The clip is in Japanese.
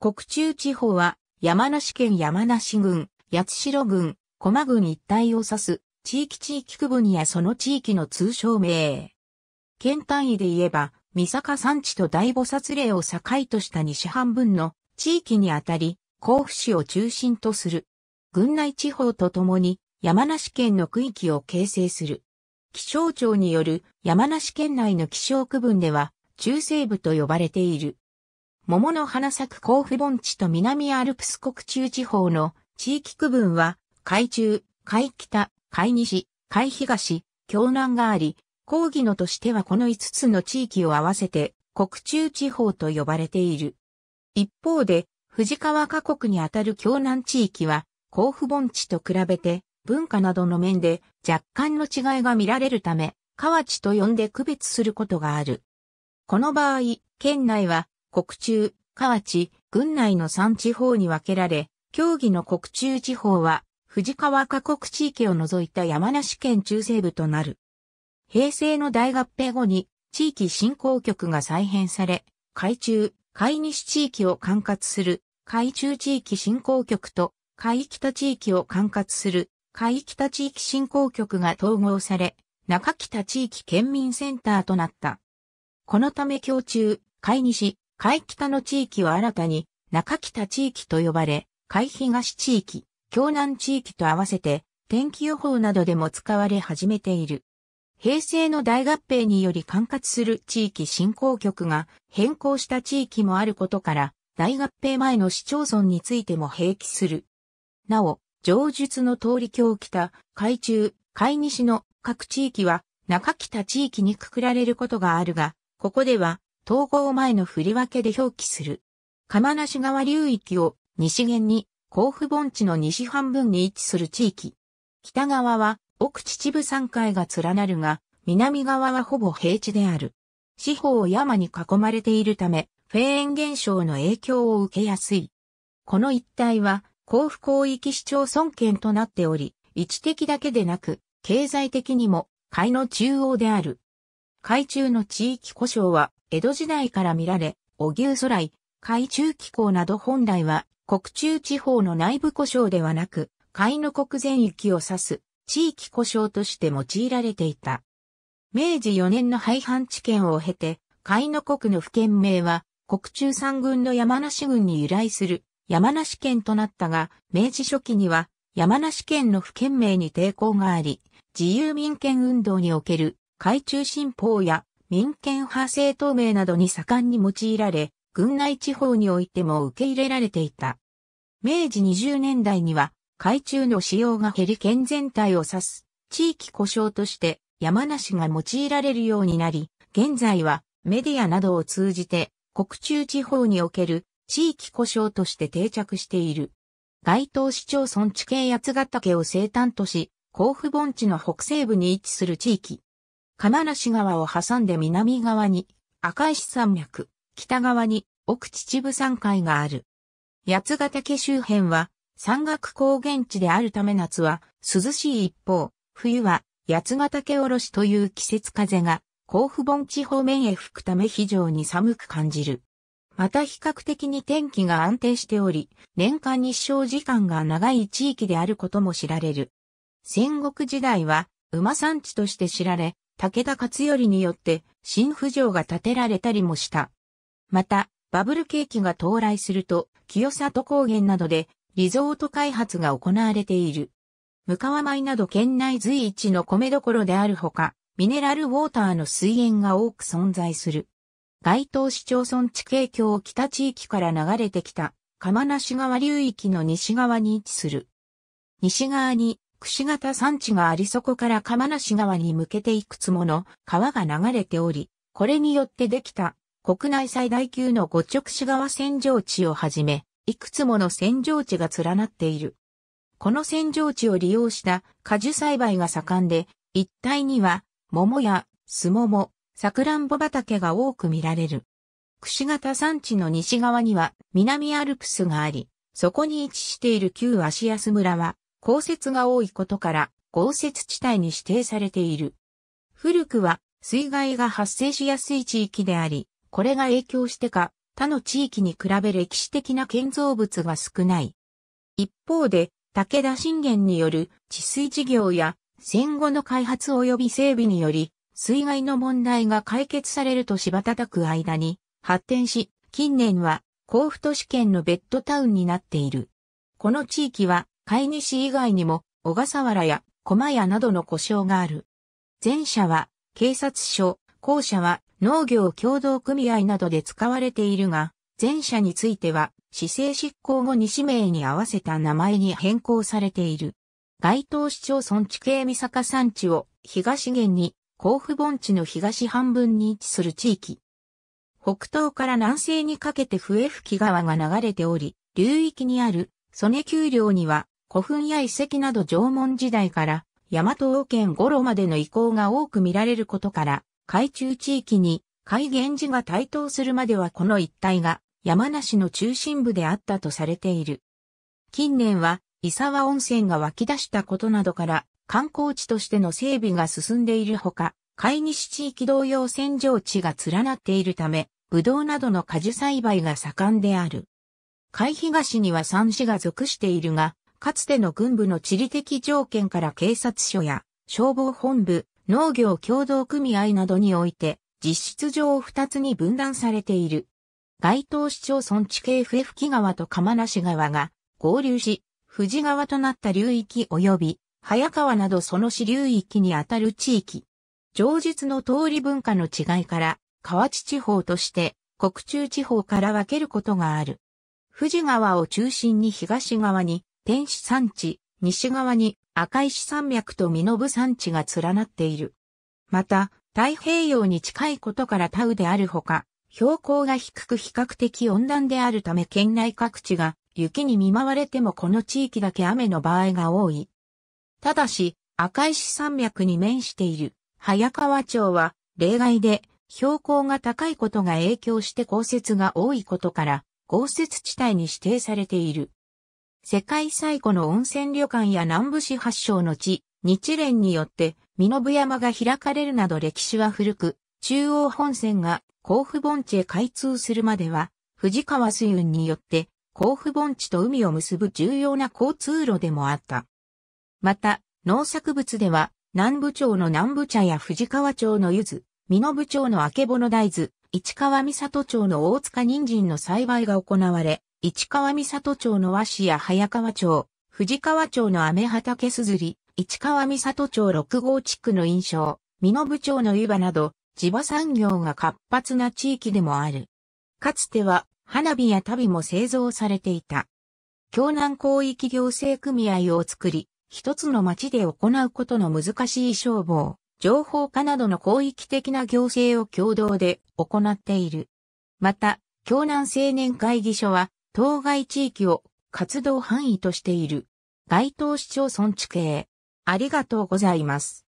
国中地方は、山梨県山梨郡、八代郡、駒郡一帯を指す、地域地域区分やその地域の通称名。県単位で言えば、三坂山地と大菩薩霊を境とした西半分の地域にあたり、甲府市を中心とする。郡内地方とともに、山梨県の区域を形成する。気象庁による山梨県内の気象区分では、中西部と呼ばれている。桃の花咲く甲府盆地と南アルプス国中地方の地域区分は、海中、海北、海西、海東、京南があり、講義のとしてはこの5つの地域を合わせて、国中地方と呼ばれている。一方で、藤川河国にあたる京南地域は、甲府盆地と比べて、文化などの面で若干の違いが見られるため、河内と呼んで区別することがある。この場合、県内は国中、河内、郡内の3地方に分けられ、競技の国中地方は、藤川河国地域を除いた山梨県中西部となる。平成の大合併後に、地域振興局が再編され、海中、海西地域を管轄する、海中地域振興局と、海北地域を管轄する、海北地域振興局が統合され、中北地域県民センターとなった。このため京中、海西、海北の地域は新たに中北地域と呼ばれ、海東地域、京南地域と合わせて天気予報などでも使われ始めている。平成の大合併により管轄する地域振興局が変更した地域もあることから、大合併前の市町村についても併記する。なお、上述の通り京北、海中、海西の各地域は中北地域にくくられることがあるが、ここでは統合前の振り分けで表記する。釜無川流域を西限に甲府盆地の西半分に位置する地域。北側は奥秩父山海が連なるが、南側はほぼ平地である。四方を山に囲まれているため、フェーン現象の影響を受けやすい。この一帯は甲府広域市町村圏となっており、位置的だけでなく、経済的にも海の中央である。海中の地域故障は江戸時代から見られ、お牛空来、海中気候など本来は、国中地方の内部故障ではなく、海の国全域を指す、地域故障として用いられていた。明治4年の廃藩置県を経て、海の国の府県名は、国中三軍の山梨軍に由来する山梨県となったが、明治初期には山梨県の府県名に抵抗があり、自由民権運動における海中新法や民権派政党名などに盛んに用いられ、軍内地方においても受け入れられていた。明治20年代には、海中の使用が減り県全体を指す、地域故障として山梨が用いられるようになり、現在はメディアなどを通じて、国中地方における地域故障として定着している。該当市町村地形八ヶ岳を生誕とし、甲府盆地の北西部に位置する地域、金梨川を挟んで南側に赤石山脈、北側に奥秩父山海がある。八ヶ岳周辺は山岳高原地であるため夏は涼しい一方、冬は八ヶ岳おろしという季節風が甲府盆地方面へ吹くため非常に寒く感じる。また比較的に天気が安定しており、年間日照時間が長い地域であることも知られる。戦国時代は馬産地として知られ、武田勝頼によって新府城が建てられたりもした。また、バブル景気が到来すると、清里高原などでリゾート開発が行われている。向川米など県内随一の米どころであるほか、ミネラルウォーターの水源が多く存在する。該当市町村地形橋北地域から流れてきた、釜無川流域の西側に位置する。西側に串形山地がありそこから釜無川に向けていくつもの川が流れており、これによってできた国内最大級の五直市川扇状地をはじめ、いくつもの扇状地が連なっている。この扇状地を利用した果樹栽培が盛んで、一帯には桃やスモモ、サクランボ畑が多く見られる。串形山地の西側には南アルプスがあり、そこに位置している旧足安村は降雪が多いことから豪雪地帯に指定されている。古くは水害が発生しやすい地域であり、これが影響してか他の地域に比べ歴史的な建造物が少ない。一方で、武田信玄による治水事業や戦後の開発及び整備により、水害の問題が解決されると芝叩く間に発展し、近年は甲府都市圏のベッドタウンになっている。この地域は飼い主以外にも、小笠原や駒屋などの故障がある。前者は、警察署、後者は、農業協同組合などで使われているが、前者については、市政執行後に氏名に合わせた名前に変更されている。該当市町村地形三坂山地を東限に、甲府盆地の東半分に位置する地域。北東から南西にかけて笛吹川が流れており、流域にある、曽根丘陵には古墳や遺跡など縄文時代から、大和王権頃までの遺構が多く見られることから、海中地域に海源寺が台頭するまではこの一帯が山梨の中心部であったとされている。近年は伊沢温泉が湧き出したことなどから観光地としての整備が進んでいるほか、海西地域同様洗浄地が連なっているため、ブドウなどの果樹栽培が盛んである。海東には山地が属しているが、かつての軍部の地理的条件から警察署や消防本部、農業協同組合などにおいて、実質上二つに分断されている。該当市町村地形 FF 木川と釜梨川が合流し、富士川となった流域及び、早川などその支流域にあたる地域。上述の通り文化の違いから、河内地方として国中地方から分けることがある。富士川を中心に東側に天使山地、西側に赤石山脈と身延山地が連なっている。また、太平洋に近いことからタウであるほか、標高が低く比較的温暖であるため県内各地が雪に見舞われてもこの地域だけ雨の場合が多い。ただし、赤石山脈に面している早川町は例外で標高が高いことが影響して降雪が多いことから、豪雪地帯に指定されている。世界最古の温泉旅館や南部市発祥の地、日蓮によって、身延山が開かれるなど歴史は古く、中央本線が甲府盆地へ開通するまでは、藤川水運によって、甲府盆地と海を結ぶ重要な交通路でもあった。また、農作物では、南部町の南部茶や藤川町の柚子、身延町の明けぼの大豆、市川三里町の大塚人参の栽培が行われ、市川三郷町の和紙や早川町、藤川町の雨畑すずり、市川三郷町六号地区の印象、美濃町の湯葉など、地場産業が活発な地域でもある。かつては、花火や旅も製造されていた。京南広域行政組合を作り、一つの町で行うことの難しい消防、情報化などの広域的な行政を共同で行っている。また、京南青年会議所は、当該地域を活動範囲としている。該当市町村地形。ありがとうございます。